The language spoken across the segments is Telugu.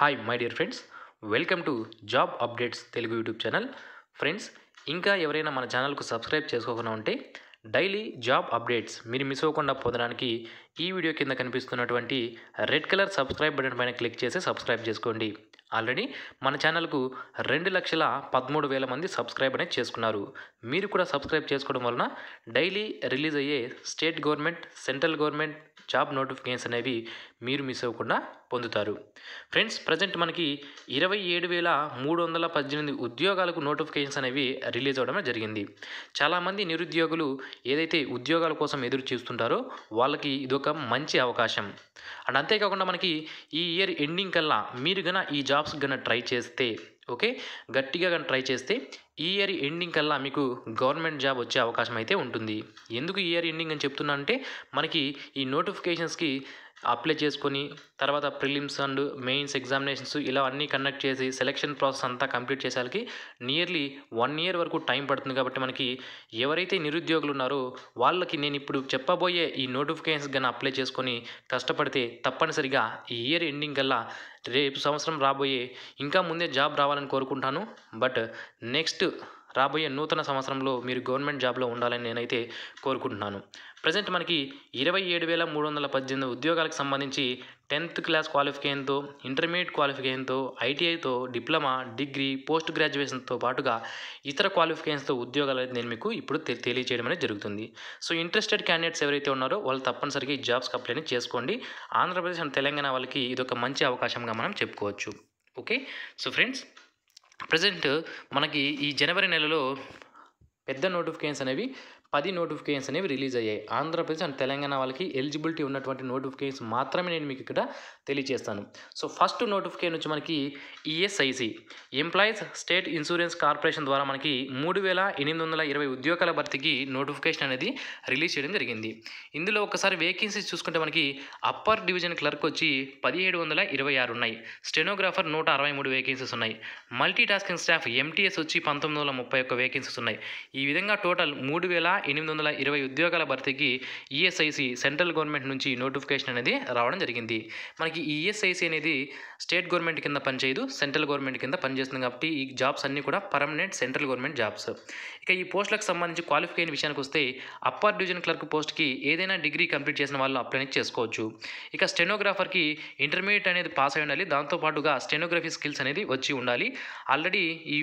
hi my dear friends welcome to job updates Telugu YouTube channel friends ఇంకా ఎవరైనా మన ఛానల్కు సబ్స్క్రైబ్ చేసుకోకుండా ఉంటే డైలీ జాబ్ అప్డేట్స్ మీరు మిస్ అవ్వకుండా పొందడానికి ఈ వీడియో కింద కనిపిస్తున్నటువంటి రెడ్ కలర్ సబ్స్క్రైబ్ బటన్ పైన క్లిక్ చేసి సబ్స్క్రైబ్ చేసుకోండి ఆల్రెడీ మన ఛానల్కు రెండు లక్షల పదమూడు వేల మంది సబ్స్క్రైబ్ అనేది చేసుకున్నారు మీరు కూడా సబ్స్క్రైబ్ చేసుకోవడం వలన డైలీ రిలీజ్ అయ్యే state government central government job notifications అనేవి మీరు మిస్ అవ్వకుండా పొందుతారు ఫ్రెండ్స్ ప్రజెంట్ మనకి ఇరవై ఏడు వేల మూడు వందల పద్దెనిమిది ఉద్యోగాలకు నోటిఫికేషన్స్ అనేవి రిలీజ్ అవ్వడం జరిగింది చాలామంది నిరుద్యోగులు ఏదైతే ఉద్యోగాల కోసం ఎదురు చూస్తుంటారో వాళ్ళకి ఇదొక మంచి అవకాశం అండ్ అంతేకాకుండా మనకి ఈ ఇయర్ ఎండింగ్ కల్లా మీరు గన ఈ జాబ్స్ గన ట్రై చేస్తే ఓకే గట్టిగా కానీ ట్రై చేస్తే ఈ ఇయర్ ఎండింగ్ కల్లా మీకు గవర్నమెంట్ జాబ్ వచ్చే అవకాశం అయితే ఉంటుంది ఎందుకు ఇయర్ ఎండింగ్ అని చెప్తున్నా అంటే మనకి ఈ నోటిఫికేషన్స్కి అప్లై చేసుకొని తర్వాత ప్రిలిమ్స్ అండ్ మెయిన్స్ ఎగ్జామినేషన్స్ ఇలా అన్నీ కండక్ట్ చేసి సెలెక్షన్ ప్రాసెస్ అంతా కంప్లీట్ చేసేసరికి నియర్లీ వన్ ఇయర్ వరకు టైం పడుతుంది కాబట్టి మనకి ఎవరైతే నిరుద్యోగులు ఉన్నారో వాళ్ళకి నేను ఇప్పుడు చెప్పబోయే ఈ నోటిఫికేషన్స్ కానీ అప్లై చేసుకొని కష్టపడితే తప్పనిసరిగా ఈ ఇయర్ ఎండింగ్ కల్లా రేపు సంవత్సరం రాబోయే ఇంకా ముందే జాబ్ రావాలని కోరుకుంటాను బట్ నెక్స్ట్ రాబోయే నూతన సంవత్సరంలో మీరు గవర్నమెంట్ జాబ్లో ఉండాలని నేనైతే కోరుకుంటున్నాను ప్రజెంట్ మనకి ఇరవై ఏడు వేల మూడు వందల పద్దెనిమిది ఉద్యోగాలకు సంబంధించి టెన్త్ క్లాస్ క్వాలిఫికేషన్తో ఇంటర్మీడియట్ క్వాలిఫికేషన్తో ఐటీఐతో డిప్లొమా డిగ్రీ పోస్ట్ గ్రాడ్యుయేషన్తో పాటుగా ఇతర క్వాలిఫికేషన్స్తో ఉద్యోగాలు అనేది నేను మీకు ఇప్పుడు తెలియజేయడం అనేది జరుగుతుంది సో ఇంట్రెస్టెడ్ క్యాండిడేట్స్ ఎవరైతే ఉన్నారో వాళ్ళు తప్పనిసరిగా ఈ జాబ్స్కి అప్లైని చేసుకోండి ఆంధ్రప్రదేశ్ అండ్ తెలంగాణ వాళ్ళకి ఇది ఒక మంచి అవకాశంగా మనం చెప్పుకోవచ్చు ఓకే సో ఫ్రెండ్స్ ప్రజెంట్ మనకి ఈ జనవరి నెలలో పెద్ద నోటిఫికేషన్స్ అనేవి పది నోటిఫికేషన్స్ అనేవి రిలీజ్ అయ్యాయి ఆంధ్రప్రదేశ్ అండ్ తెలంగాణ వాళ్ళకి ఎలిజిబిలిటీ ఉన్నటువంటి నోటిఫికేషన్స్ మాత్రమే నేను మీకు ఇక్కడ తెలియజేస్తాను సో ఫస్ట్ నోటిఫికేషన్ వచ్చి మనకి ESIC employees state insurance corporation ద్వారా మనకి మూడు వేల ఎనిమిది వందల ఇరవై ఉద్యోగాల భర్తీకి నోటిఫికేషన్ అనేది రిలీజ్ చేయడం జరిగింది ఇందులో ఒకసారి వేకెన్సీస్ చూసుకుంటే మనకి అప్పర్ డివిజన్ క్లర్క్ వచ్చి పదిహేడు వందల ఇరవై ఆరు ఉన్నాయి స్టెనోగ్రాఫర్ నూట అరవై మూడు వేకెన్సీస్ ఉన్నాయి మల్టీ టాస్కింగ్ స్టాఫ్ ఎంటీఎస్ వచ్చి పంతొమ్మిది వందల ముప్పై ఒక్క వేకెన్సీస్ ఉన్నాయి ఈ విధంగా టోటల్ మూడు వేల ఎనిమిది వందల ఇరవై ఉద్యోగాల భర్తీకి ఈఎస్ఐసి సెంట్రల్ గవర్నమెంట్ నుంచి నోటిఫికేషన్ అనేది రావడం జరిగింది మనకి ఈ ఈఎస్ఐసి అనేది స్టేట్ గవర్నమెంట్ కింద పనిచేయదు సెంట్రల్ గవర్నమెంట్ కింద పనిచేస్తుంది కాబట్టి ఈ జాబ్స్ అన్నీ కూడా పర్మనెంట్ సెంట్రల్ గవర్నమెంట్ జాబ్స్ ఇక ఈ పోస్టులకు సంబంధించి అయిన విషయానికి వస్తే అప్పర్ డివిజన్ క్లర్క్ పోస్ట్కి ఏదైనా డిగ్రీ కంప్లీట్ చేసిన వాళ్ళు అప్లై చేసుకోవచ్చు ఇక స్టెనోగ్రాఫర్కి ఇంటర్మీడియట్ అనేది పాస్ అయి ఉండాలి దాంతోపాటుగా స్టెనోగ్రఫీ స్కిల్స్ అనేది వచ్చి ఉండాలి ఆల్రెడీ ఈ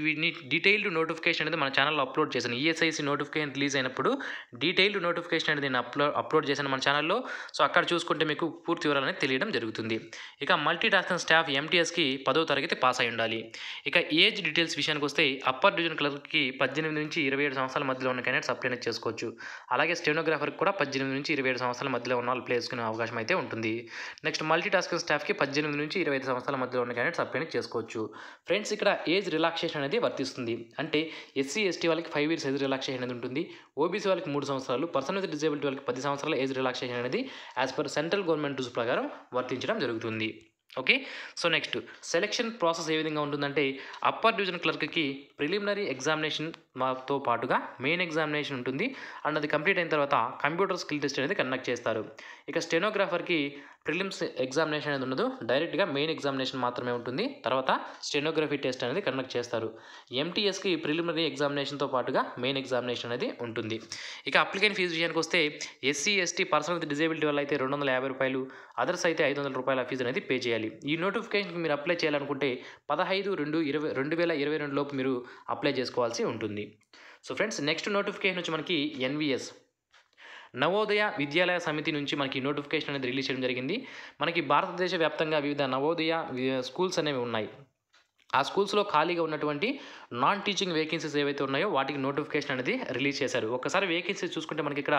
డీటెయిల్డ్ నోటిఫికేషన్ అనేది మన ఛానల్లో అప్లోడ్ చేశాను ఈఎస్ఐసి నోటిఫికేషన్ రిలీజ్ అయినప్పుడు ఇప్పుడు డీటెయిల్డ్ నోటిఫికేషన్ అనేది నేను అప్లో అప్లోడ్ చేశాను మన ఛానల్లో సో అక్కడ చూసుకుంటే మీకు పూర్తి వివరాలు అనేది తెలియడం జరుగుతుంది ఇక మల్టీ టాస్కింగ్ స్టాఫ్ ఎంటీఎస్కి పదో తరగతి పాస్ అయి ఉండాలి ఇక ఏజ్ డీటెయిల్స్ విషయానికి వస్తే అప్పర్ డివిజన్ క్లర్క్కి పద్దెనిమిది నుంచి ఇరవై ఏడు సంవత్సరాల మధ్యలో ఉన్న క్యాండిడేట్స్ అప్లై చేసుకోవచ్చు అలాగే స్టెనోగ్రాఫర్కి కూడా పద్దెనిమిది నుంచి ఇరవై ఏడు సంవత్సరాల మధ్యలో ఉన్న వాళ్ళు ప్లేసుకునే అవకాశం అయితే ఉంటుంది నెక్స్ట్ మల్టీ టాస్కింగ్ స్టాఫ్కి పద్దెనిమిది నుంచి ఇరవై ఐదు సంవత్సరాల మధ్యలో ఉన్న క్యాండిడేట్స్ అప్లై చేసుకోవచ్చు ఫ్రెండ్స్ ఇక్కడ ఏజ్ రిలాక్సేషన్ అనేది వర్తిస్తుంది అంటే ఎస్సీ ఎస్టీ వాళ్ళకి ఫైవ్ ఇయర్స్ ఏజ్ రిలాక్సేషన్ అనేది ఉంటుంది ఓబీ ఓబీసీ వాళ్ళకి మూడు సంవత్సరాలు పర్సన్ విత్ డిజేబిలిటీ వాళ్ళకి పది సంవత్సరాల ఏజ్ రిలాక్సేషన్ అనేది as per central government rules ప్రకారం వర్తించడం జరుగుతుంది okay so next selection process ఏ విధంగా ఉంటుందంటే అప్పర్ డివిజన్ క్లర్క్కి ప్రిలిమినరీ ఎగ్జామినేషన్ మాతో పాటుగా మెయిన్ ఎగ్జామినేషన్ ఉంటుంది అండ్ అది కంప్లీట్ అయిన తర్వాత కంప్యూటర్ స్కిల్ టెస్ట్ అనేది కండక్ట్ చేస్తారు ఇక స్టెనోగ్రాఫర్కి ప్రిలిమ్స్ ఎగ్జామినేషన్ అనేది ఉండదు డైరెక్ట్గా మెయిన్ ఎగ్జామినేషన్ మాత్రమే ఉంటుంది తర్వాత స్టెనోగ్రఫీ టెస్ట్ అనేది కండక్ట్ చేస్తారు ఎంటీఎస్కి ప్రిలిమినరీ ఎగ్జామినేషన్తో పాటుగా మెయిన్ ఎగ్జామినేషన్ అనేది ఉంటుంది ఇక అప్లికేషన్ ఫీజు విషయానికి వస్తే SC ST person with disability వల్ల అయితే రెండు వందల యాభై రూపాయలు అదర్స్ అయితే ఐదు వందల రూపాయల ఫీజు అనేది పే చేయాలి ఈ నోటిఫికేషన్కి మీరు అప్లై చేయాలనుకుంటే పదహైదు రెండు ఇరవై రెండు వేల ఇరవై రెండులోపు మీరు అప్లై చేసుకోవాల్సి ఉంటుంది సో ఫ్రెండ్స్ నెక్స్ట్ నోటిఫికేషన్ వచ్చి మనకి ఎన్విఎస్ నవోదయ విద్యాలయ సమితి నుంచి మనకి నోటిఫికేషన్ అనేది రిలీజ్ చేయడం జరిగింది మనకి భారతదేశ వ్యాప్తంగా వివిధ నవోదయ స్కూల్స్ అనేవి ఉన్నాయి ఆ స్కూల్స్లో ఖాళీగా ఉన్నటువంటి నాన్ టీచింగ్ వేకెన్సీస్ ఏవైతే ఉన్నాయో వాటికి నోటిఫికేషన్ అనేది రిలీజ్ చేశారు ఒకసారి వేకెన్సీస్ చూసుకుంటే మనకి ఇక్కడ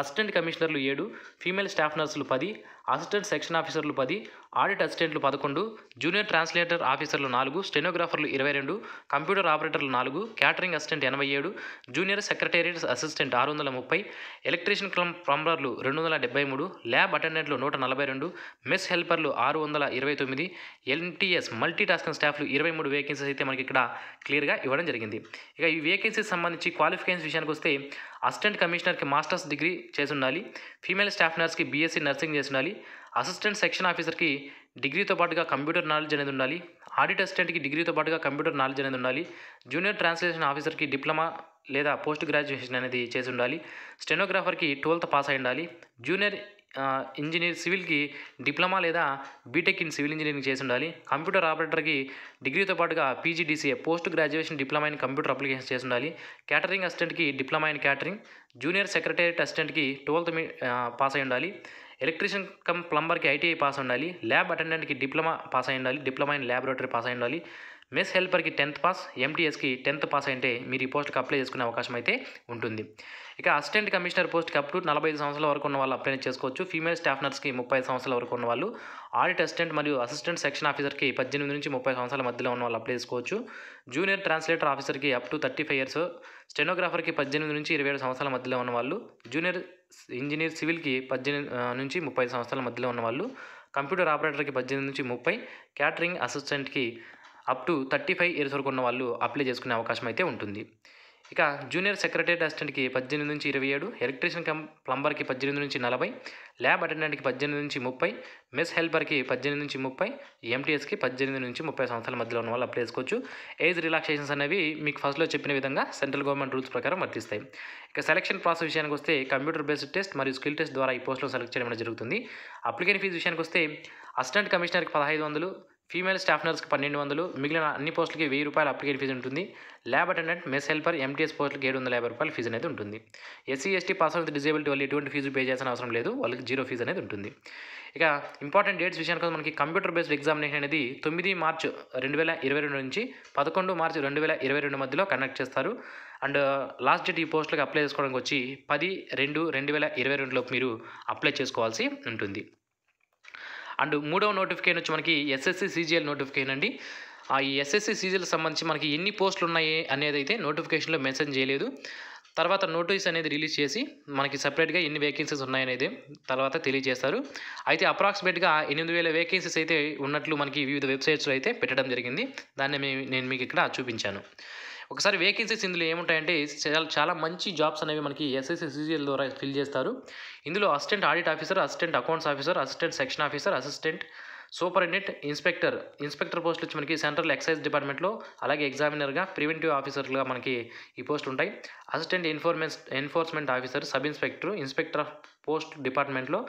అసిస్టెంట్ కమిషనర్లు ఏడు ఫీమేల్ స్టాఫ్ నర్సులు పది అసిస్టెంట్ సెక్షన్ ఆఫీసర్లు పది ఆడిట్ అసిస్టెంట్లు పదకొండు జూనియర్ ట్రాన్స్లేటర్ ఆఫీసర్లు నాలుగు స్టెనోగ్రాఫర్లు ఇరవై రెండు కంప్యూటర్ ఆపరేటర్లు నాలుగు క్యాటరింగ్ అసిస్టెంట్ ఎనభై ఏడు జూనియర్ సెక్రటేరియట్ అసిస్టెంట్ ఆరు వందల ముప్పై ఎలక్ట్రీషియన్ క్లం ప్లంబర్లు రెండు వందల డెబ్బై మూడు ల్యాబ్ అటెండెంట్లు నూట నలభై రెండు మెస్ హెల్పర్లు ఆరు వందల ఇరవై తొమ్మిది ఎన్టీఎస్ మల్టీ టాస్కింగ్ స్టాఫ్లు ఇరవై మూడు వేకెన్సీస్ అయితే మనకి ఇక్కడ క్లియర్ క్లియర్గా ఇవ్వడం జరిగింది ఇక ఈ వేకెన్సీకి సంబంధించి క్వాలిఫికేషన్స్ విషయానికి వస్తే అసిస్టెంట్ కమిషనర్కి మాస్టర్స్ డిగ్రీ చేసి ఉండాలి ఫీమేల్ స్టాఫ్ నర్స్కి బీఎస్సీ నర్సింగ్ చేసి ఉండాలి అసిస్టెంట్ సెక్షన్ ఆఫీసర్కి డిగ్రీతో పాటుగా కంప్యూటర్ నాలెడ్జ్ అనేది ఉండాలి ఆడిట్ అసిస్టెంట్కి డిగ్రీతో పాటుగా కంప్యూటర్ నాలెడ్జ్ అనేది ఉండాలి జూనియర్ ట్రాన్స్లేషన్ ఆఫీసర్కి డిప్లొమా లేదా పోస్ట్ గ్రాడ్యుయేషన్ అనేది చేసి ఉండాలి స్టెనోగ్రాఫర్కి ట్వెల్త్ పాస్ అయి ఉండాలి జూనియర్ ఇంజనీర్ సివిల్కి డిప్లొమా లేదా బీటెక్ ఇన్ సివిల్ ఇంజనీరింగ్ చేసి ఉండాలి కంప్యూటర్ ఆపరేటర్కి డిగ్రీతో పాటుగా PGDCA post graduation diploma in computer application చేసి ఉండాలి క్యాటరింగ్ అసిస్టెంట్కి diploma in catering junior secretariat అసిస్టెంట్కి ట్వెల్త్ పాస్ అయి ఉండాలి ఎలక్ట్రీషియన్ కమ్ ప్లంబర్కి ఐటీఐ పాస్ ఉండాలి ల్యాబ్ అటెండెంట్కి డిప్లొమా పాస్ అయి ఉండాలి డిప్లొమా ఇన్ ల్యాబొరేటరీ పాస్ అయి ఉండాలి మెస్ హెల్పర్కి టెన్త్ పాస్ ఎంటీఎస్కి టెన్త్ పాస్ అంటే మీరు ఈ పోస్ట్కి అప్లై చేసుకునే అవకాశం అయితే ఉంటుంది ఇక అసిస్టెంట్ కమిషనర్ పోస్ట్కి అప్ టు నలభై ఐదు సంవత్సరాల వరకు ఉన్న వాళ్ళు అప్లై చేసుకోవచ్చు ఫీమేల్ స్టాఫ్ నర్స్కి ముప్పై ఐదు సంవత్సరాల వరకు ఉన్న వాళ్ళు ఆడిట్ అసిస్టెంట్ మరియు అసిస్టెంట్ సెక్షన్ ఆఫీసర్కి పద్దెనిమిది నుంచి ముప్పై సంవత్సరాల మధ్యలో ఉన్న వాళ్ళు అప్లై చేసుకోవచ్చు జూనియర్ ట్రాన్స్లేటర్ ఆఫీసర్కి up to thirty five years స్టెనోగ్రాఫర్కి పద్దెనిమిది నుంచి ఇరవై ఏడు సంవత్సరాల మధ్యలో ఉన్న వాళ్ళు జూనియర్ ఇంజనీర్ సివిల్కి పద్దెనిమిది నుంచి ముప్పై సంవత్సరాల మధ్యలో ఉన్న వాళ్ళు కంప్యూటర్ ఆపరేటర్కి పద్దెనిమిది నుంచి ముప్పై క్యాటరింగ్ అసిస్టెంట్కి up to thirty five years వరకు ఉన్న వాళ్ళు అప్లై చేసుకునే అవకాశం అయితే ఉంటుంది ఇక జూనియర్ సెక్రటరీ అసిస్టెంట్కి పద్దెనిమిది నుంచి ఇరవై ఏడు ఎలక్ట్రీషియన్ కం ప్లంబర్కి పద్దెనిమిది నుంచి నలభై ల్యాబ్ అటెండెంట్కి పద్దెనిమిది నుంచి ముప్పై మెస్ హెల్పర్కి పద్దెనిమిది నుంచి ముప్పై ఎంటీఎస్కి పద్దెనిమిది నుంచి ముప్పై సంవత్సరాల మధ్యలో ఉన్న వాళ్ళు అప్లై చేసుకోవచ్చు ఏజ్ రిలాక్సేషన్స్ అనేవి మీకు ఫస్ట్లో చెప్పిన విధంగా సెంట్రల్ గవర్నమెంట్ రూల్స్ ప్రకారం వర్తిస్తాయి ఇక సెలక్షన్ ప్రాసెస్ విషయానికి వస్తే కంప్యూటర్ బేస్డ్ టెస్ట్ మరియు స్కిల్ టెస్ట్ ద్వారా ఈ పోస్టులో సెలెక్ట్ చేయడం జరుగుతుంది అప్లికేషన్ ఫీజు విషయానికి వస్తే అసిస్టెంట్ కమిషనర్కి పదహైదు వందలు ఫీమేల్ స్టాఫ్ నర్స్కి పన్నెండు వందలు మిగిలిన అన్ని పోస్టులకి వెయ్యి రూపాయల అప్లికేట్ ఫీజు ఉంటుంది lab attendant mess helper MTS పోస్టులకి ఏడు వందల యాభై రూపాయల ఫీజు అనేది ఉంటుంది SC ST pass with disability వాళ్ళు ఎటువంటి ఫీజు పే చేయాల్సిన అవసరం లేదు వాళ్ళకి జీరో ఫీజు అనేది ఉంటుంది ఇక ఇంపార్టెంట్ డేట్స్ విషయానికి మనకి కంప్యూటర్ బేస్డ్ ఎగ్జామినేషన్ అనేది తొమ్మిది మార్చ్ రెండు వేల ఇరవై రెండు నుంచి పదకొండు మార్చి రెండు వేల ఇరవై రెండు మధ్యలో కండక్ట్ చేస్తారు అండ్ లాస్ట్ డేట్ ఈ పోస్టులకు అప్లై చేసుకోవడానికి వచ్చి పది రెండు రెండు వేల ఇరవై రెండులోపు మీరు అప్లై చేసుకోవాల్సి ఉంటుంది అండ్ మూడవ నోటిఫికేషన్ వచ్చి మనకి ఎస్ఎస్సి సీజీఎల్ నోటిఫికేషన్ అండి ఆ ఈ ఎస్ఎస్సి సీజీఎల్ సంబంధించి మనకి ఎన్ని పోస్టులు ఉన్నాయి అనేది అయితే నోటిఫికేషన్లో మెన్షన్ చేయలేదు తర్వాత నోటీస్ అనేది రిలీజ్ చేసి మనకి సపరేట్గా ఎన్ని వేకెన్సీస్ ఉన్నాయనేది తర్వాత తెలియజేస్తారు అయితే అప్రాక్సిమేట్గా ఎనిమిది వేల వేకెన్సీస్ అయితే ఉన్నట్లు మనకి వివిధ వెబ్సైట్స్లో అయితే పెట్టడం జరిగింది దాన్ని నేను మీకు ఇక్కడ చూపించాను ఒకసారి వేకెన్సీస్ ఇందులో ఏముంటాయంటే చాలా చాలా మంచి జాబ్స్ అనేవి మనకి ఎస్ఎస్ఎస్ సిజిఎల్ ద్వారా ఫిల్ చేస్తారు ఇందులో assistant audit officer assistant accounts officer assistant section officer assistant superintendent inspector inspector post వచ్చి మనకి సెంట్రల్ ఎక్సైజ్ డిపార్ట్మెంట్లో అలాగే ఎగ్జామినర్గా ప్రివెంటివ్ ఆఫీసర్లుగా మనకి ఈ పోస్ట్ ఉంటాయి అసిస్టెంట్ ఇన్ఫోర్మెన్స్ enforcement officer sub inspector inspector of post డిపార్ట్మెంట్లో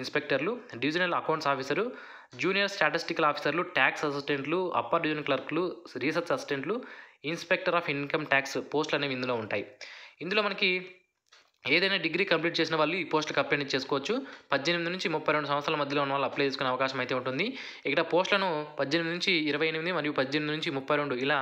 ఇన్స్పెక్టర్లు divisional accounts officer junior statistical ఆఫీసర్లు ట్యాక్స్ అసిస్టెంట్లు అప్పర్ డివిజన్ క్లర్క్లు రీసెర్చ్ అసిస్టెంట్లు ఇన్స్పెక్టర్ ఆఫ్ ఇన్కమ్ ట్యాక్స్ పోస్టులు అనేవి ఇందులో ఉంటాయి ఇందులో మనకి ఏదైనా డిగ్రీ కంప్లీట్ చేసిన వాళ్ళు ఈ పోస్టులకు అప్లై చేసుకోవచ్చు పద్దెనిమిది నుంచి ముప్పై రెండు సంవత్సరాల మధ్యలో ఉన్న వాళ్ళు అప్లై చేసుకునే అవకాశం అయితే ఉంటుంది ఇక్కడ పోస్టులను పద్దెనిమిది నుంచి ఇరవై ఎనిమిది మరియు పద్దెనిమిది నుంచి ముప్పై రెండు ఇలా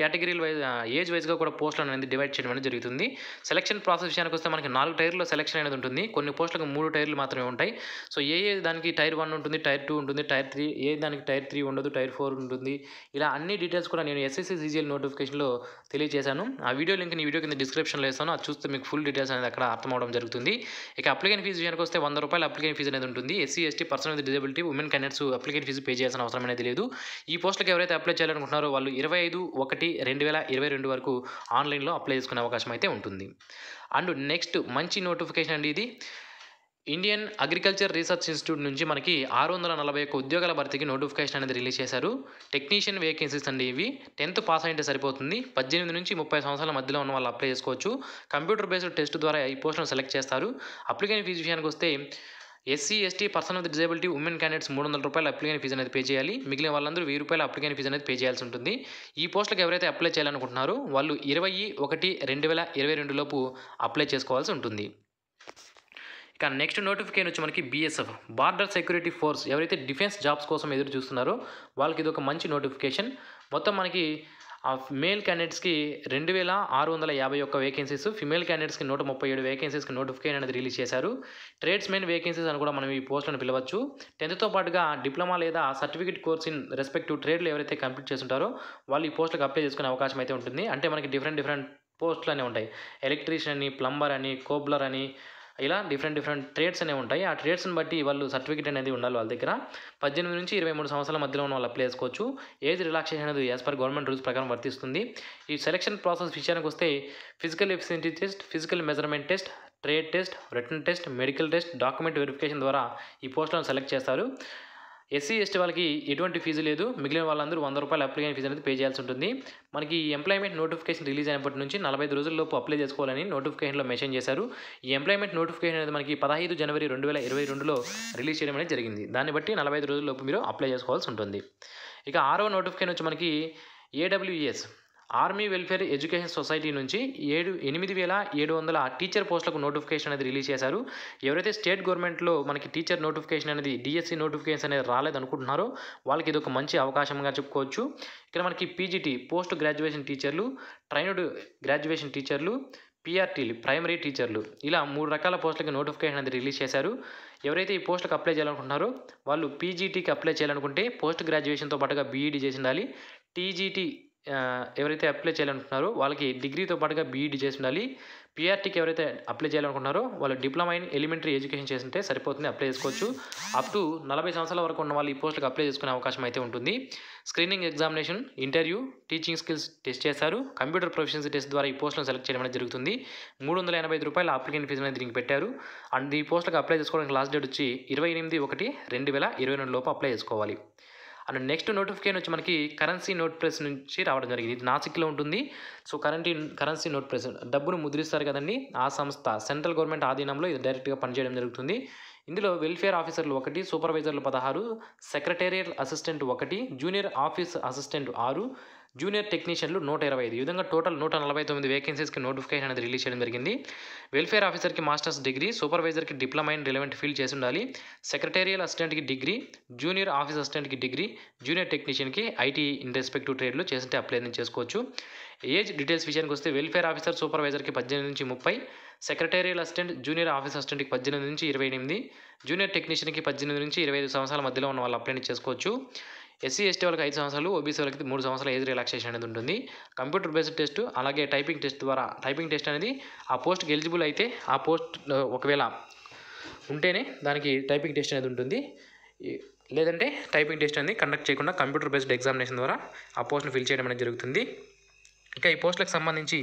కేటగిరీల వైజ్ ఏజ్ వైజ్గా కూడా పోస్టులను అనేది డివైడ్ చేయడం అనేది జరుగుతుంది సెలక్షన్ ప్రాసెస్ విషయానికి వస్తే మనకి నాలుగు టైర్లో సెలక్షన్ అనేది ఉంటుంది కొన్ని పోస్టులకు మూడు టైర్లు మాత్రమే ఉంటాయి సో ఏ ఏ దానికి టైర్ వన్ ఉంటుంది టైర్ టూ ఉంటుంది టైర్ త్రీ ఏ దానికి టైర్ త్రీ ఉండదు టైర్ ఫోర్ ఉంటుంది ఇలా అన్ని డీటెయిల్స్ కూడా నేను ఎస్ఎస్సీ సీజీఎల్ నోటిఫికేషన్లో తెలియజేశాను ఆ వీడియో లింక్ ఈ వీడియో కింద డిస్క్రిప్షన్లో వేస్తాను అది చూస్తే మీకు ఫుల్ డీటెయిల్స్ అనేది అక్కడ అక్కడ అర్థమవడం జరుగుతుంది ఇక అప్లికేషన్ ఫీజు విషయానికి వస్తే వంద రూపాయల అప్లికేషన్ ఫీజు అనేది ఉంటుంది SC ST person with disability women candidates application fee pay చేయాల్సిన అవసరం అనేది లేదు ఈ పోస్టులకు ఎవరైతే అప్లై చేయాలనుకుంటున్నారో వాళ్ళు ఇరవై ఐదు ఒకటి రెండు వేల ఇరవై రెండు వరకు ఆన్లైన్లో అప్లై చేసుకునే అవకాశం అయితే ఉంటుంది అండ్ నెక్స్ట్ మంచి నోటిఫికేషన్ అండి ఇది ఇండియన్ అగ్రికల్చర్ రీసెర్చ్ ఇన్స్టిట్యూట్ నుంచి మనకి ఆరు వందల నలభై ఒక్క ఉద్యోగాల భర్తీకి నోటిఫికేషన్ అనేది రిలీజ్ చేశారు టెక్నీషియన్ వేకెన్సీస్ అండి ఇవి టెన్త్ పాస్ అయితే సరిపోతుంది పద్దెనిమిది నుంచి ముప్పై సంవత్సరాల మధ్యలో ఉన్న వాళ్ళు అప్లై చేసుకోవచ్చు కంప్యూటర్ బేస్డ్ టెస్ట్ ద్వారా ఈ పోస్టును సెలెక్ట్ చేస్తారు అప్లికేషన్ ఫీజు విషయానికి వస్తే SC ST person with disability women candidates మూడు వందల రూపాయలు అప్లికేషన్ ఫీజు అనేది పే చేయాలి మిగిలిన వాళ్ళందరూ వెయ్యి రూపాయల అప్లికేషన్ ఫీజు అనేది పే చేయాల్సి ఉంటుంది ఈ పోస్టులకు ఎవరైతే అప్లై చేయాలనుకుంటున్నారో వాళ్ళు ఇరవై ఒకటి రెండు వేల ఇరవై రెండులోపు అప్లై చేసుకోవాల్సి ఉంటుంది కానీ నెక్స్ట్ నోటిఫికేషన్ వచ్చి మనకి బీఎస్ఎఫ్ బార్డర్ సెక్యూరిటీ ఫోర్స్ ఎవరైతే డిఫెన్స్ జాబ్స్ కోసం ఎదురు చూస్తున్నారో వాళ్ళకి ఇది ఒక మంచి నోటిఫికేషన్ మొత్తం మనకి ఆ మేల్ క్యాండిడేట్స్కి రెండు వేల ఆరు వందల యాభై ఒక్క వేకెన్సీస్ ఫిమేల్ క్యాండిడేట్స్కి నూట ముప్పై ఏడు వేకెన్సీస్కి నోటిఫికేషన్ అనేది రిలీజ్ చేశారు ట్రేడ్స్ మెయిన్ వేకెన్సీస్ అని కూడా మనం ఈ పోస్టులను పిలవచ్చు టెన్త్తో పాటుగా డిప్లొమా లేదా certificate course in respect to ట్రేడ్లు ఎవరైతే కంప్లీట్ చేస్తుంటారో వాళ్ళు ఈ పోస్టులకు అప్లై చేసుకునే అవకాశం అయితే ఉంటుంది అంటే మనకి డిఫరెంట్ డిఫరెంట్ పోస్టులు అనేవి ఉంటాయి ఎలక్ట్రీషియన్ అని ప్లంబర్ అని కోబ్లర్ అని ఇలా డిఫరెంట్ డిఫరెంట్ ట్రేడ్స్ అనేవి ఉంటాయి ఆ ట్రేడ్స్ని బట్టి వాళ్ళు సర్టిఫికేట్ అనేది ఉండాలి వాళ్ళ దగ్గర పద్దెనిమిది నుంచి ఇరవై మూడు సంవత్సరాల మధ్యలో ఉన్న వాళ్ళు అప్లై చేసుకోవచ్చు ఏజ్ రిలాక్సేషన్ అనేది యాజ్ పర్ గవర్నమెంట్ రూల్స్ ప్రకారం వర్తిస్తుంది ఈ సెలక్షన్ ప్రాసెస్ విషయానికి వస్తే physical efficiency test physical measurement test trade test written test medical test document verification ద్వారా ఈ పోస్టులను సెలెక్ట్ చేస్తారు ఎస్సీ ఎస్టీ వాళ్ళకి ఎటువంటి ఫీజు లేదు మిగిలిన వాళ్ళందరూ వంద రూపాయలు అప్లికేషన్ ఫీజు అనేది పే చేయాల్సి ఉంటుంది మనకి ఎంప్లాయ్మెంట్ నోటిఫికేషన్ రిలీజ్ అయినప్పటి నుంచి నలభై రోజుల్లోపు అప్లై చేసుకోవాలని నోటిఫికేషన్లో మెన్షన్ చేశారు ఈ ఎంప్లాయ్మెంట్ నోటిఫికేషన్ అనేది మనకి పదహైదు జనవరి రెండు వేల ఇరవై రెండులో రిలీజ్ చేయడం అనేది జరిగింది దాన్ని బట్టి నలభై ఐదు రోజుల్లోపు మీరు అప్లై చేసుకోవాల్సి ఉంటుంది ఇక ఆరో నోటిఫికేషన్ వచ్చి మనకి AWES army welfare education society నుంచి ఏడు ఎనిమిది వేల ఏడు వందల టీచర్ పోస్టులకు నోటిఫికేషన్ అనేది రిలీజ్ చేశారు ఎవరైతే స్టేట్ గవర్నమెంట్లో మనకి టీచర్ నోటిఫికేషన్ అనేది డిఎస్సి నోటిఫికేషన్ అనేది రాలేదనుకుంటున్నారో వాళ్ళకి ఇది ఒక మంచి అవకాశంగా చెప్పుకోవచ్చు ఇక్కడ మనకి పీజీటీ పోస్ట్ గ్రాడ్యుయేషన్ టీచర్లు ట్రైనుడ్ గ్రాడ్యుయేషన్ టీచర్లు పీఆర్టీలు ప్రైమరీ టీచర్లు ఇలా మూడు రకాల పోస్టులకి నోటిఫికేషన్ అనేది రిలీజ్ చేశారు ఎవరైతే ఈ పోస్టులకు అప్లై చేయాలనుకుంటున్నారో వాళ్ళు పీజీటీకి అప్లై చేయాలనుకుంటే పోస్ట్ గ్రాడ్యుయేషన్తో పాటుగా బీఈడీ చేసి ఉండాలి టీజీటీ ఎవరైతే అప్లై చేయాలనుకుంటున్నారో వాళ్ళకి డిగ్రీతో పాటుగా బీఈడి e చేసి ఉండాలి పిఆర్టీకి e ఎవరైతే అప్లై చేయాలనుకుంటున్నారో వాళ్ళు డిప్లొమా ఇన్ ఎలిమెంటరీ ఎడ్యుకేషన్ చేసి ఉంటే సరిపోతుంది అప్లై చేసుకోవచ్చు అప్ టు నలభై సంవత్సరాల వరకు ఉన్న వాళ్ళు ఈ పోస్టులకు అప్లై చేసుకునే అవకాశం అయితే ఉంటుంది screening examination interview teaching skills test చేస్తారు కంప్యూటర్ ప్రొఫెషన్స్ టెస్ట్ ద్వారా ఈ పోస్టులను సెలెక్ట్ చేయడం అనేది జరుగుతుంది మూడు వందల ఎనభై ఐదు రూపాయల అప్లికేషన్ ఫీజు అనేది దీనికి పెట్టారు అండ్ ఈ పోస్టులకు అప్లై చేసుకోవడానికి లాస్ట్ డేట్ వచ్చి ఇరవై ఎనిమిది ఒకటి రెండు వేల ఇరవై రెండు లోపు అప్లై చేసుకోవాలి అండ్ నెక్స్ట్ నోటిఫికేషన్ వచ్చి మనకి కరెన్సీ నోట్ ప్రెస్ నుంచి రావడం జరిగింది ఇది నాసిక్లో ఉంటుంది సో కరెంటీ కరెన్సీ నోట్ ప్రెస్ డబ్బును ముద్రిస్తారు కదండి ఆ సంస్థ సెంట్రల్ గవర్నమెంట్ ఆధీనంలో ఇది డైరెక్ట్గా పనిచేయడం జరుగుతుంది ఇందులో వెల్ఫేర్ ఆఫీసర్లు ఒకటి సూపర్వైజర్లు పదహారు సెక్రటేరియల్ అసిస్టెంట్ ఒకటి జూనియర్ ఆఫీస్ అసిస్టెంట్ ఆరు జూనియర్ టెక్నీషియన్లు నూట ఇరవై ఐదు విధంగా టోటల్ నూట నలభై తొమ్మిది వేకెన్సీస్కి నోటిఫికేషన్ అనేది రిలీజ్ చేయడం జరిగింది వెల్ఫేర్ ఆఫీసర్కి మాస్టర్స్ డిగ్రీ సూపర్వైజర్కి డిప్లొమా ఇన్ రిలవెంట్ ఫీల్ చేసి ఉండాలి సెక్రటేరియల్ అసిస్టెంట్కి డిగ్రీ జూనియర్ ఆఫీస్ అసిస్టెంట్కి డిగ్రీ జూనియర్ టెక్నీషియన్కి ఐటీ ఇన్ రెస్పెక్టివ్ ట్రేడ్లు చేసింటే అప్లై చేసుకోవచ్చు ఏజ్ డీటెయిల్స్ విషయానికి వస్తే వెల్ఫేర్ ఆఫీసర్ సూపర్వైజర్కి పద్దెనిమిది నుంచి ముప్పై సెక్రటేరియల్ అసిస్టెంట్ జూనియర్ ఆఫీస్ అసిస్టెంట్కి పద్దెనిమిది నుంచి ఇరవై ఎనిమిది జూనియర్ టెక్నీషియన్కి పద్దెనిమిది నుంచి ఇరవై ఐదు సంవత్సరాల మధ్యలో ఉన్న వాళ్ళు అప్లై చేసుకోవచ్చు ఎస్సీ ఎస్టీ వాళ్ళకి ఐదు సంవత్సరాలు ఓబీసీ వాళ్ళకి మూడు సంవత్సరాలు ఏజ్ రిలాక్సేషన్ అనేది ఉంటుంది కంప్యూటర్ బేస్డ్ టెస్ట్ అలాగే టైపింగ్ టెస్ట్ ద్వారా టైపింగ్ టెస్ట్ అనేది ఆ పోస్ట్కి ఎలిజిబుల్ అయితే ఆ పోస్ట్ ఒకవేళ ఉంటేనే దానికి టైపింగ్ టెస్ట్ అనేది ఉంటుంది లేదంటే టైపింగ్ టెస్ట్ అనేది కండక్ట్ చేయకుండా కంప్యూటర్ బేస్డ్ ఎగ్జామినేషన్ ద్వారా ఆ పోస్ట్ని ఫిల్ చేయడం అనేది జరుగుతుంది ఇక ఈ పోస్టులకు సంబంధించి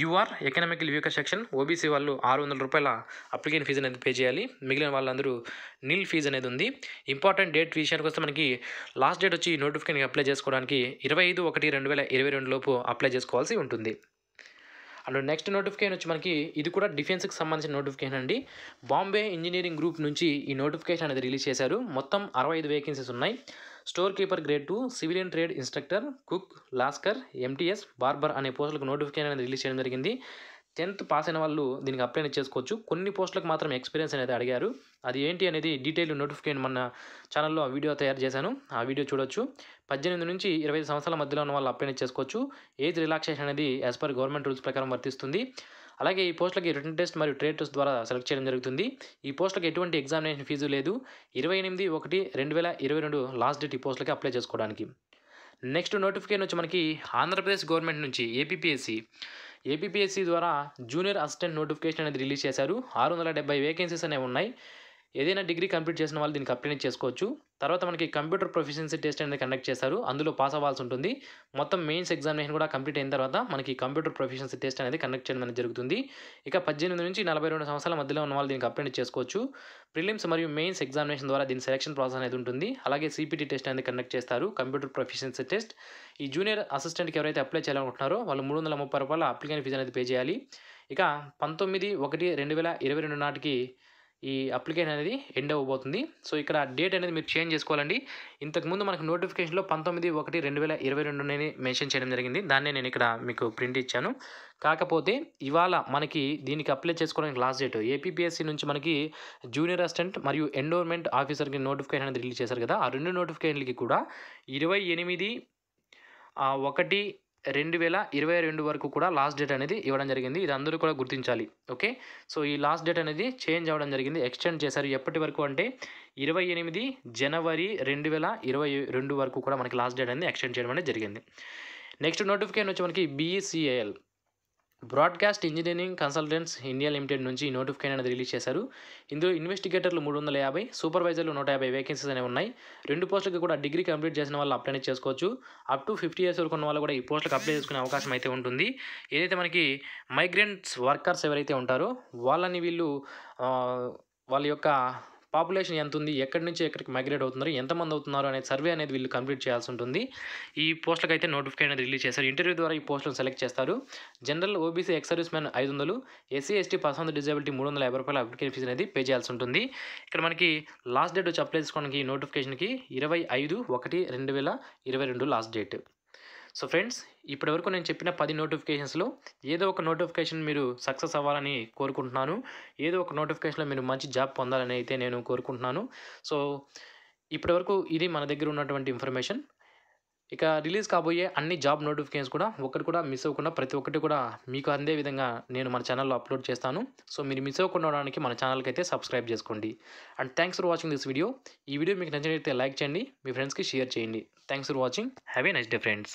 UR economic weaker section OBC వాళ్ళు ఆరు వందల రూపాయల అప్లికేషన్ ఫీజు అనేది పే చేయాలి మిగిలిన వాళ్ళందరూ నిల్ ఫీజు అనేది ఉంది ఇంపార్టెంట్ డేట్ విషయానికి వస్తే మనకి లాస్ట్ డేట్ వచ్చి నోటిఫికేషన్ అప్లై చేసుకోవడానికి ఇరవై ఐదు ఒకటి రెండు వేల ఇరవై రెండు లోపు అప్లై చేసుకోవాల్సి ఉంటుంది అండ్ నెక్స్ట్ నోటిఫికేషన్ వచ్చి మనకి ఇది కూడా డిఫెన్స్కి సంబంధించిన నోటిఫికేషన్ అండి బాంబే ఇంజనీరింగ్ గ్రూప్ నుంచి ఈ నోటిఫికేషన్ అనేది రిలీజ్ చేశారు మొత్తం అరవై ఐదు వేకెన్సీస్ ఉన్నాయి store keeper grade two civilian trade instructor cook lascar MTS barber అనే పోస్టులకు నోటిఫికేషన్ అనేది రిలీజ్ చేయడం జరిగింది టెన్త్ పాస్ అయిన వాళ్ళు దీనికి అప్లై చేసుకోవచ్చు కొన్ని పోస్టులకు మాత్రం ఎక్స్పీరియన్స్ అనేది అడిగారు అది ఏంటి అనేది డీటెయిల్ నోటిఫికేషన్ మన ఛానల్లో ఆ వీడియో తయారు చేశాను ఆ వీడియో చూడొచ్చు పద్దెనిమిది నుంచి ఇరవై సంవత్సరాల మధ్యలో ఉన్న వాళ్ళు అప్లై చేసుకోవచ్చు ఏజ్ రిలాక్సేషన్ అనేది యాజ్ పర్ గవర్నమెంట్ రూల్స్ ప్రకారం వర్తిస్తుంది అలాగే ఈ పోస్టులకి రిటర్న్ టెస్ట్ మరియు ట్రేడ్ టెస్ట్ ద్వారా సెలెక్ట్ చేయడం జరుగుతుంది ఈ పోస్టులకు ఎటువంటి ఎగ్జామినేషన్ ఫీజు లేదు ఇరవై ఎనిమిది ఒకటి రెండు వేల ఇరవై రెండు లాస్ట్ డేట్ ఈ పోస్టులకి అప్లై చేసుకోవడానికి నెక్స్ట్ నోటిఫికేషన్ వచ్చి మనకి ఆంధ్రప్రదేశ్ గవర్నమెంట్ నుంచి ఏపీపీఎస్సి ఏపీపీఎస్సి ద్వారా జూనియర్ అసిస్టెంట్ నోటిఫికేషన్ అనేది రిలీజ్ చేశారు ఆరు వందల డెబ్బై వేకెన్సీస్ అనేవి ఉన్నాయి ఏదైనా డిగ్రీ కంప్లీట్ చేసిన వాళ్ళు దీనికి అప్లై చేసుకోవచ్చు తర్వాత మనకి కంప్యూటర్ ప్రొఫిషియన్సీ టెస్ట్ అనేది కండక్ట్ చేశారు అందులో పాస్ అవ్వాల్సి ఉంటుంది మొత్తం మెయిన్స్ ఎగ్జామినేషన్ కూడా కంప్లీట్ అయిన తర్వాత మనకి కంప్యూటర్ ప్రొఫిషియన్సీ టెస్ట్ అనేది కండక్ట్ చేయడం అనేది జరుగుతుంది ఇక పద్దెనిమిది నుంచి నలభై రెండు సంవత్సరాల మధ్యలో ఉన్న వాళ్ళు దీనికి అప్లై చేసుకోవచ్చు ప్రిలిమ్స్ మరియు మెయిన్స్ ఎగ్జామినేషన్ ద్వారా దీని సెలక్షన్ ప్రాసెస్ అనేది ఉంటుంది అలాగే సిపిటీ టెస్ట్ అనేది కండక్ట్ చేస్తారు కంప్యూటర్ ప్రొఫిషియన్సీ టెస్ట్ ఈ జూనియర్ అసిస్టెంట్కి ఎవరైతే అప్లై చేయాలనుకుంటున్నారో వాళ్ళు మూడు వందల ముప్పై రూపాయల అప్లికేషన్ ఫీజు అనేది పే చేయాలి ఇక పంతొమ్మిది ఒకటి రెండు వేల ఇరవై రెండు నాటికి ఈ అప్లికేషన్ అనేది ఎండ్ అవ్వబోతుంది సో ఇక్కడ డేట్ అనేది మీరు చేంజ్ చేసుకోవాలండి ఇంతకుముందు మనకు నోటిఫికేషన్లో పంతొమ్మిది ఒకటి రెండు వేల ఇరవై రెండునే మెన్షన్ చేయడం జరిగింది దాన్నే నేను ఇక్కడ మీకు ప్రింట్ ఇచ్చాను కాకపోతే ఇవాళ మనకి దీనికి అప్లై చేసుకోవడానికి లాస్ట్ డేట్ ఏపీపీఎస్సీ నుంచి మనకి జూనియర్ అసిస్టెంట్ మరియు ఎండోర్మెంట్ ఆఫీసర్కి నోటిఫికేషన్ అనేది రిలీజ్ చేశారు కదా ఆ రెండు నోటిఫికేషన్లకి కూడా ఇరవై ఎనిమిది ఒకటి రెండు వేల ఇరవై రెండు వరకు కూడా లాస్ట్ డేట్ అనేది ఇవ్వడం జరిగింది ఇది అందరూ కూడా గుర్తించాలి ఓకే సో ఈ లాస్ట్ డేట్ అనేది చేంజ్ అవ్వడం జరిగింది ఎక్స్టెండ్ చేశారు ఎప్పటి వరకు అంటే ఇరవై ఎనిమిది జనవరి రెండు వేల ఇరవై రెండు వరకు కూడా మనకి లాస్ట్ డేట్ అనేది ఎక్స్టెండ్ చేయడం అనేది జరిగింది నెక్స్ట్ నోటిఫికేషన్ వచ్చి మనకి BECIL broadcast engineering consultants India limited నుంచి ఈ నోటిఫికేషన్ అనేది రిలీజ్ చేశారు ఇందులో ఇన్వెస్టిగేటర్లు మూడు వందల యాభై సూపర్వైజర్లు నూట యాభై వేకెన్సీస్ అనేవి ఉన్నాయి రెండు పోస్టులకు కూడా డిగ్రీ కంప్లీట్ చేసిన వాళ్ళు అప్లై చేసుకోవచ్చు అప్ టు ఫిఫ్టీ ఇయర్స్ వరకు ఉన్న వాళ్ళు కూడా ఈ పోస్టులకు అప్లై చేసుకునే అవకాశం అయితే ఉంటుంది ఏదైతే మనకి మైగ్రెంట్స్ వర్కర్స్ ఎవరైతే ఉంటారో వాళ్ళని వీళ్ళు వాళ్ళ యొక్క పాపులేషన్ ఎంత ఉంది ఎక్కడి నుంచి ఎక్కడికి మైగ్రేట్ అవుతున్నారు ఎంతమంది అవుతున్నారు అనే సర్వే అనేది వీళ్ళు కంప్లీట్ చేయాల్సి ఉంటుంది ఈ పోస్టులకు అయితే నోటిఫికేషన్ రిలీజ్ చేస్తారు ఇంటర్వ్యూ ద్వారా ఈ పోస్టులను సెలెక్ట్ చేస్తారు general OBC ex service man ఐదు వందలు ఎస్సీ ఎస్టీ పర్సన్ డిజబిలిటీ మూడు వందల యాభై రూపాయల అప్లికేషన్ ఫీజు అనేది పే చేయాల్సి ఉంటుంది ఇక్కడ మనకి లాస్ట్ డేట్ వచ్చి అప్లై చేసుకోవడానికి నోటిఫికేషన్కి ఇరవై ఐదు ఒకటి రెండు వేల ఇరవై రెండు లాస్ట్ డేట్ సో ఫ్రెండ్స్ ఇప్పటివరకు నేను చెప్పిన పది నోటిఫికేషన్స్లో ఏదో ఒక నోటిఫికేషన్ మీరు సక్సెస్ అవ్వాలని కోరుకుంటున్నాను ఏదో ఒక నోటిఫికేషన్లో మీరు మంచి జాబ్ పొందాలని అయితే నేను కోరుకుంటున్నాను సో ఇప్పటివరకు ఇది మన దగ్గర ఉన్నటువంటి ఇన్ఫర్మేషన్ ఇక రిలీజ్ కాబోయే అన్ని జాబ్ నోటిఫికేషన్స్ కూడా ఒకటి కూడా మిస్ అవ్వకుండా ప్రతి ఒక్కటి కూడా మీకు అందే విధంగా నేను మన ఛానల్లో అప్లోడ్ చేస్తాను సో మీరు మిస్ అవ్వకుండా ఉండడానికి మన ఛానల్కి అయితే సబ్స్క్రైబ్ చేసుకోండి and thanks for watching this video ఈ వీడియో మీకు నచ్చినట్లయితే లైక్ చేయండి మీ ఫ్రెండ్స్కి షేర్ చేయండి thanks for watching have a next nice day friends